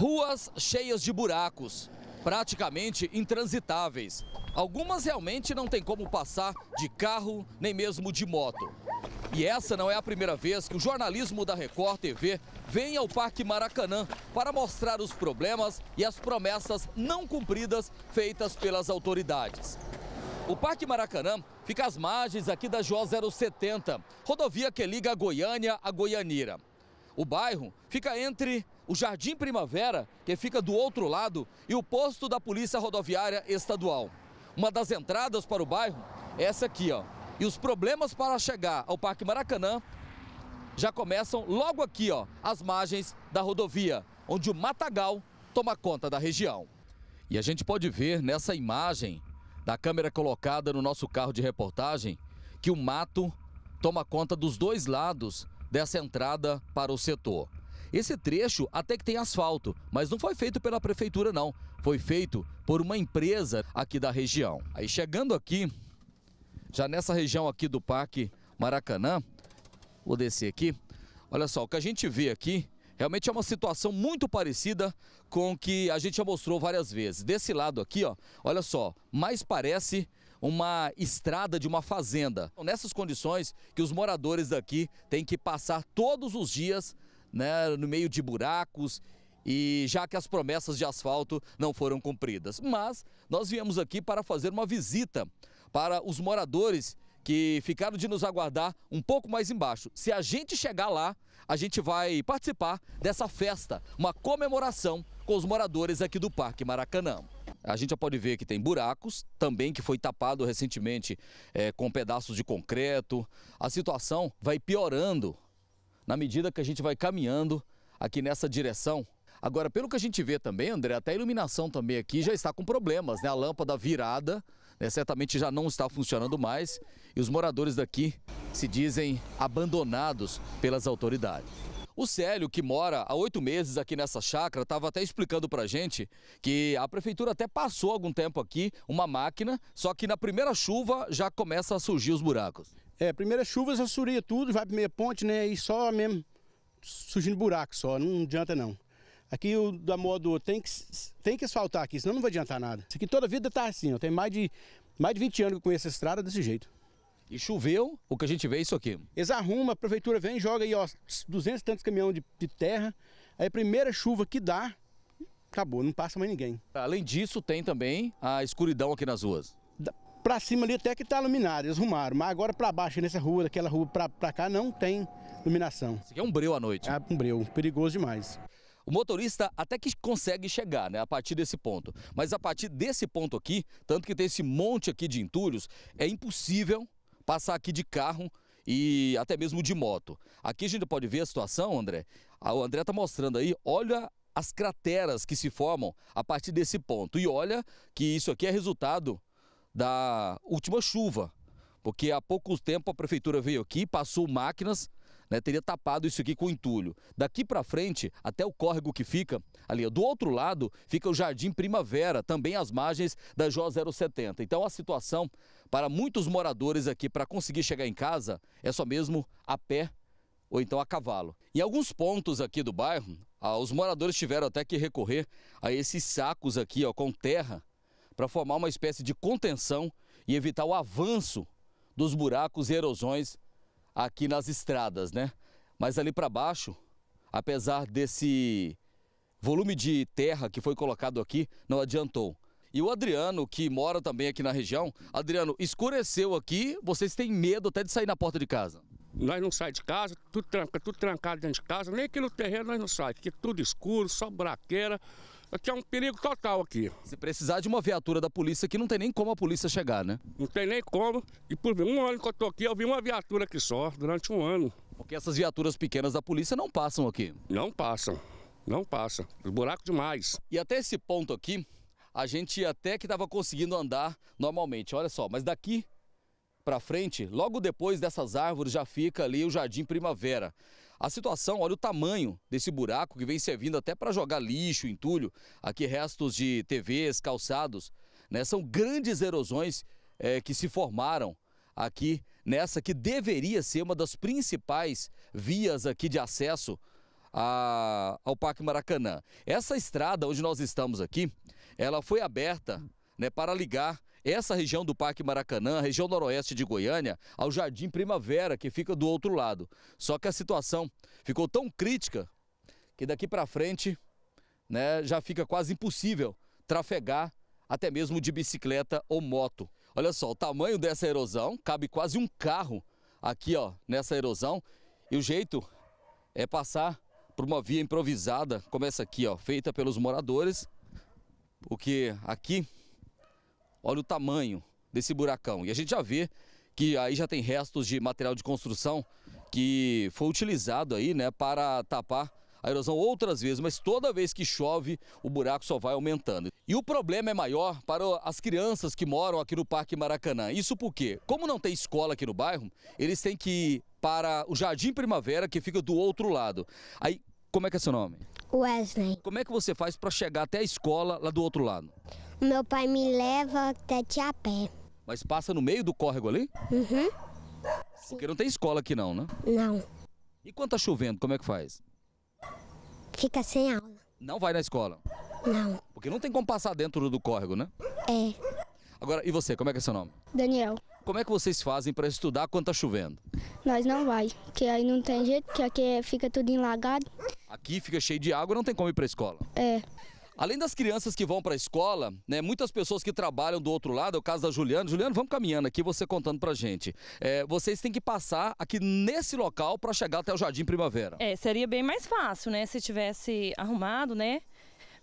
Ruas cheias de buracos, praticamente intransitáveis. Algumas realmente não tem como passar de carro, nem mesmo de moto. E essa não é a primeira vez que o jornalismo da Record TV vem ao Parque Maracanã para mostrar os problemas e as promessas não cumpridas feitas pelas autoridades. O Parque Maracanã fica às margens aqui da JO 070, rodovia que liga a Goiânia a Goianira. O bairro fica entre o Jardim Primavera, que fica do outro lado, e o posto da Polícia Rodoviária Estadual. Uma das entradas para o bairro é essa aqui, ó. E os problemas para chegar ao Parque Maracanã já começam logo aqui, ó, às margens da rodovia, onde o matagal toma conta da região. E a gente pode ver nessa imagem da câmera colocada no nosso carro de reportagem que o mato toma conta dos dois lados dessa entrada para o setor. Esse trecho até que tem asfalto, mas não foi feito pela prefeitura, não. Foi feito por uma empresa aqui da região. Aí chegando aqui, já nessa região aqui do Parque Maracanã, vou descer aqui. Olha só, o que a gente vê aqui Realmente é uma situação muito parecida com que a gente já mostrou várias vezes. Desse lado aqui, ó, olha só, mais parece uma estrada de uma fazenda. Nessas condições que os moradores daqui têm que passar todos os dias né, no meio de buracos e já que as promessas de asfalto não foram cumpridas. Mas nós viemos aqui para fazer uma visita para os moradores que ficaram de nos aguardar um pouco mais embaixo. Se a gente chegar lá, a gente vai participar dessa festa, uma comemoração com os moradores aqui do Parque Maracanã. A gente já pode ver que tem buracos, também que foi tapado recentemente é, com pedaços de concreto. A situação vai piorando na medida que a gente vai caminhando aqui nessa direção. Agora, pelo que a gente vê também, André, até a iluminação também aqui já está com problemas, né? A lâmpada virada, né? certamente já não está funcionando mais e os moradores daqui se dizem abandonados pelas autoridades. O Célio, que mora há oito meses aqui nessa chácara, estava até explicando para a gente que a prefeitura até passou algum tempo aqui uma máquina, só que na primeira chuva já começa a surgir os buracos. É, primeira é chuva já suria tudo, vai pra meia ponte, né? E só mesmo surgindo buraco só, não adianta não. Aqui o da modo tem que, tem que asfaltar aqui, senão não vai adiantar nada. Isso aqui toda a vida tá assim, ó. Tem mais de, mais de 20 anos que eu conheço a estrada desse jeito. E choveu, o que a gente vê é isso aqui. Eles arrumam, a prefeitura vem joga aí, ó, 200 e tantos caminhões de, de terra. Aí a primeira chuva que dá, acabou, não passa mais ninguém. Além disso, tem também a escuridão aqui nas ruas. Para cima ali até que está iluminado, eles arrumaram. Mas agora para baixo, nessa rua, daquela rua para cá, não tem iluminação. Isso aqui é um breu à noite? É um breu, perigoso demais. O motorista até que consegue chegar, né, a partir desse ponto. Mas a partir desse ponto aqui, tanto que tem esse monte aqui de entulhos, é impossível passar aqui de carro e até mesmo de moto. Aqui a gente pode ver a situação, André. O André está mostrando aí, olha as crateras que se formam a partir desse ponto. E olha que isso aqui é resultado da última chuva, porque há pouco tempo a prefeitura veio aqui, passou máquinas, né, teria tapado isso aqui com entulho. Daqui para frente, até o córrego que fica ali, do outro lado, fica o Jardim Primavera, também às margens da Jó 070. Então a situação para muitos moradores aqui para conseguir chegar em casa é só mesmo a pé ou então a cavalo. Em alguns pontos aqui do bairro, ah, os moradores tiveram até que recorrer a esses sacos aqui ó, com terra para formar uma espécie de contenção e evitar o avanço dos buracos e erosões aqui nas estradas, né? Mas ali para baixo, apesar desse volume de terra que foi colocado aqui, não adiantou. E o Adriano, que mora também aqui na região, Adriano, escureceu aqui, vocês têm medo até de sair na porta de casa? Nós não saímos de casa, tudo, tranca, tudo trancado dentro de casa, nem aqui no terreno nós não saímos, porque tudo escuro, só buraqueira. Aqui é um perigo total aqui. Se precisar de uma viatura da polícia aqui, não tem nem como a polícia chegar, né? Não tem nem como. E por um ano que eu tô aqui, eu vi uma viatura aqui só, durante um ano. Porque essas viaturas pequenas da polícia não passam aqui. Não passam. Não passa. Buraco demais. E até esse ponto aqui, a gente até que estava conseguindo andar normalmente. Olha só, mas daqui para frente, logo depois dessas árvores já fica ali o Jardim Primavera. A situação, olha o tamanho desse buraco que vem servindo até para jogar lixo, entulho, aqui restos de TVs, calçados. Né? São grandes erosões é, que se formaram aqui nessa que deveria ser uma das principais vias aqui de acesso a, ao Parque Maracanã. Essa estrada onde nós estamos aqui, ela foi aberta né, para ligar essa região do Parque Maracanã, a região noroeste de Goiânia, ao Jardim Primavera, que fica do outro lado. Só que a situação ficou tão crítica que daqui para frente né, já fica quase impossível trafegar até mesmo de bicicleta ou moto. Olha só, o tamanho dessa erosão, cabe quase um carro aqui ó, nessa erosão. E o jeito é passar por uma via improvisada, como essa aqui, ó, feita pelos moradores, porque aqui Olha o tamanho desse buracão. E a gente já vê que aí já tem restos de material de construção que foi utilizado aí, né, para tapar a erosão outras vezes, mas toda vez que chove, o buraco só vai aumentando. E o problema é maior para as crianças que moram aqui no Parque Maracanã. Isso porque, como não tem escola aqui no bairro, eles têm que ir para o Jardim Primavera, que fica do outro lado. Aí como é que é seu nome? Wesley. Como é que você faz para chegar até a escola lá do outro lado? Meu pai me leva até pé. Mas passa no meio do córrego ali? Uhum. Porque não tem escola aqui não, né? Não. E quando tá chovendo, como é que faz? Fica sem aula. Não vai na escola? Não. Porque não tem como passar dentro do córrego, né? É. Agora, e você, como é que é seu nome? Daniel. Como é que vocês fazem para estudar quando tá chovendo? Nós não vai, porque aí não tem jeito, porque aqui fica tudo enlagado aqui fica cheio de água, não tem como ir para a escola. É. Além das crianças que vão para a escola, né, muitas pessoas que trabalham do outro lado, é o caso da Juliana. Juliana, vamos caminhando aqui, você contando para gente. É, vocês têm que passar aqui nesse local para chegar até o Jardim Primavera. É, seria bem mais fácil, né, se tivesse arrumado, né?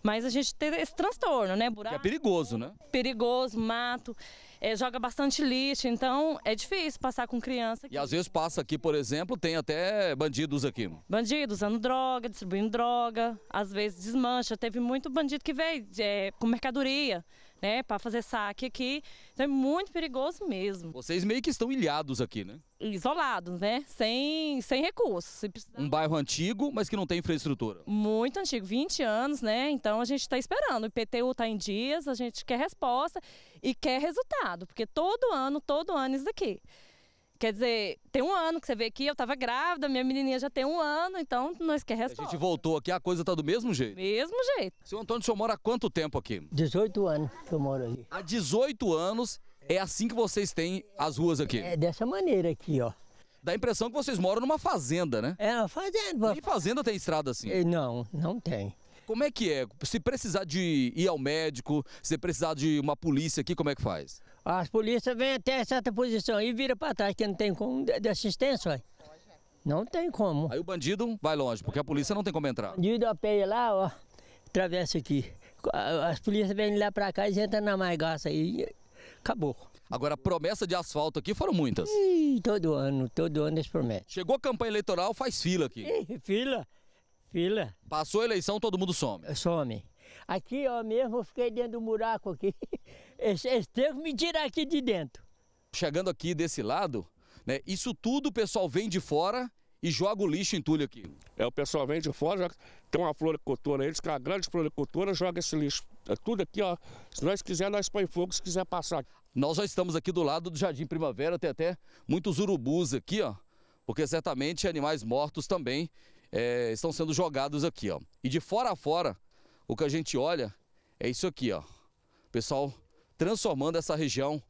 Mas a gente tem esse transtorno, né? Buraco, que é perigoso, né? Perigoso, mato é, joga bastante lixo, então é difícil passar com criança. Aqui. E às vezes passa aqui, por exemplo, tem até bandidos aqui. Bandidos usando droga, distribuindo droga, às vezes desmancha. Teve muito bandido que veio é, com mercadoria né, para fazer saque aqui. Então é muito perigoso mesmo. Vocês meio que estão ilhados aqui, né? Isolados, né? Sem, sem recursos. Um bairro antigo, mas que não tem infraestrutura. Muito antigo, 20 anos, né? Então a gente está esperando. O IPTU está em dias, a gente quer resposta e quer resultado, porque todo ano, todo ano é isso daqui. Quer dizer, tem um ano que você veio aqui, eu tava grávida, minha menininha já tem um ano, então nós esquece. A gente voltou aqui, a coisa tá do mesmo jeito? Mesmo jeito. Seu Antônio, o senhor mora há quanto tempo aqui? 18 anos que eu moro aqui. Há 18 anos é assim que vocês têm as ruas aqui? É dessa maneira aqui, ó. Dá a impressão que vocês moram numa fazenda, né? É, uma fazenda. E fazenda tem estrada assim? É, não, não tem. Como é que é? Se precisar de ir ao médico, se precisar de uma polícia aqui, como é que faz? As polícias vêm até certa posição e vira para trás, que não tem como de assistência, ué. Não tem como. Aí o bandido vai longe, porque a polícia não tem como entrar. O bandido apeia lá, ó, atravessa aqui. As polícias vêm lá para cá e entram na margaça e acabou. Agora, a promessa de asfalto aqui foram muitas. Ih, todo ano, todo ano eles prometem. Chegou a campanha eleitoral, faz fila aqui. Ih, fila, fila. Passou a eleição, todo mundo some. Some. Aqui, ó, mesmo, eu fiquei dentro do buraco aqui. Eles, têm que me tirar aqui de dentro. Chegando aqui desse lado, né, isso tudo o pessoal vem de fora e joga o lixo em entulho aqui. É, o pessoal vem de fora, tem uma floricultura, eles que é a grande floricultura, joga esse lixo, é tudo aqui, ó. Se nós quiser, nós põe fogo, se quiser passar. Nós já estamos aqui do lado do Jardim Primavera, tem até muitos urubus aqui, ó, porque certamente animais mortos também é, estão sendo jogados aqui, ó. E de fora a fora, o que a gente olha é isso aqui, ó. O pessoal transformando essa região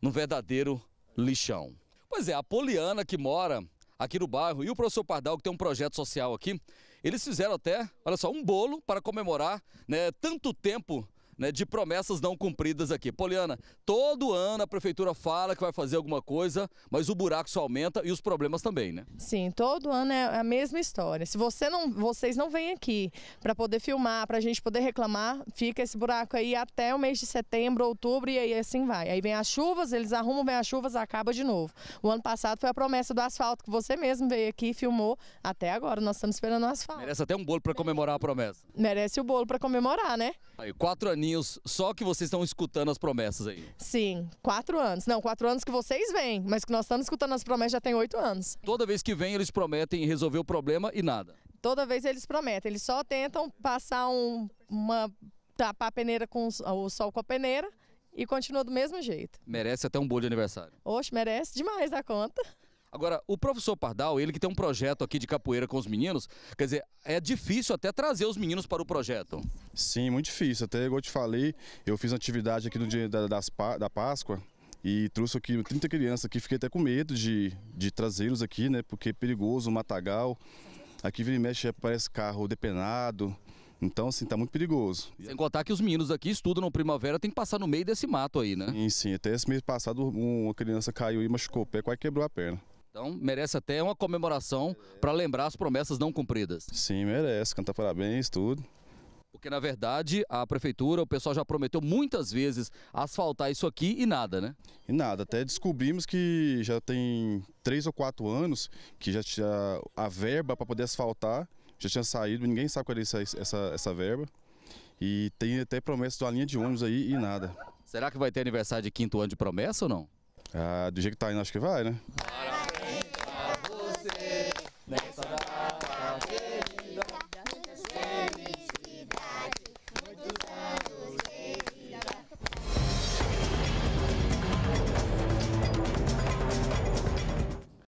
num verdadeiro lixão. Pois é, a Poliana que mora aqui no bairro e o professor Pardal, que tem um projeto social aqui, eles fizeram até, olha só, um bolo para comemorar né, tanto tempo né, de promessas não cumpridas aqui. Poliana, todo ano a prefeitura fala que vai fazer alguma coisa, mas o buraco só aumenta e os problemas também, né? Sim, todo ano é a mesma história. Se você não, vocês não vêm aqui para poder filmar, para a gente poder reclamar, fica esse buraco aí até o mês de setembro, outubro e aí assim vai. Aí vem as chuvas, eles arrumam, vem as chuvas, acaba de novo. O ano passado foi a promessa do asfalto que você mesmo veio aqui e filmou. Até agora nós estamos esperando o asfalto. Merece até um bolo para comemorar a promessa. Merece o bolo para comemorar, né? Aí, quatro aninhos aninhos só que vocês estão escutando as promessas aí. Sim, quatro anos. Não, quatro anos que vocês vêm, mas que nós estamos escutando as promessas já tem oito anos. Toda vez que vem, eles prometem resolver o problema e nada. Toda vez eles prometem, eles só tentam passar um, uma. tapar a peneira com o sol com a peneira e continua do mesmo jeito. Merece até um bolo de aniversário. Oxe, merece demais da conta. Agora, o professor Pardal, ele que tem um projeto aqui de capoeira com os meninos, quer dizer, é difícil até trazer os meninos para o projeto. Sim, muito difícil. Até igual eu te falei, eu fiz uma atividade aqui no dia da, das, da Páscoa, e trouxe aqui 30 crianças aqui, fiquei até com medo de, de trazê-los aqui, né? Porque é perigoso, matagal. Aqui vira e mexe, aparece carro depenado. Então, assim, tá muito perigoso. Sem contar que os meninos aqui estudam na primavera, tem que passar no meio desse mato aí, né? Sim, sim. Até esse mês passado uma criança caiu e machucou o pé, quase quebrou a perna. Então merece até uma comemoração é. para lembrar as promessas não cumpridas. Sim, merece. Cantar parabéns, tudo. Porque, na verdade, a prefeitura, o pessoal já prometeu muitas vezes asfaltar isso aqui e nada, né? E nada. Até descobrimos que já tem três ou quatro anos que já tinha a verba para poder asfaltar já tinha saído, ninguém sabe qual é essa, essa, essa verba. E tem até promessa de uma linha de ônibus aí e nada. Será que vai ter aniversário de quinto ano de promessa ou não? Ah, do jeito que tá indo, acho que vai, né?